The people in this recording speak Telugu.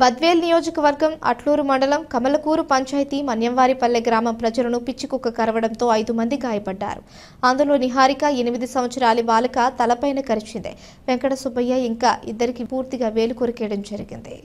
బద్వేల్ నియోజకవర్గం అట్లూరు మండలం కమలకూరు పంచాయతీ మన్యంవారిపల్లె గ్రామం ప్రజలను పిచ్చికుక్క కరవడంతో ఐదు మంది గాయపడ్డారు అందులో నిహారిక ఎనిమిది సంవత్సరాల బాలిక తలపైన కరిచింది వెంకట సుబ్బయ్య ఇంకా ఇద్దరికి పూర్తిగా వేలు కొరికేయడం జరిగింది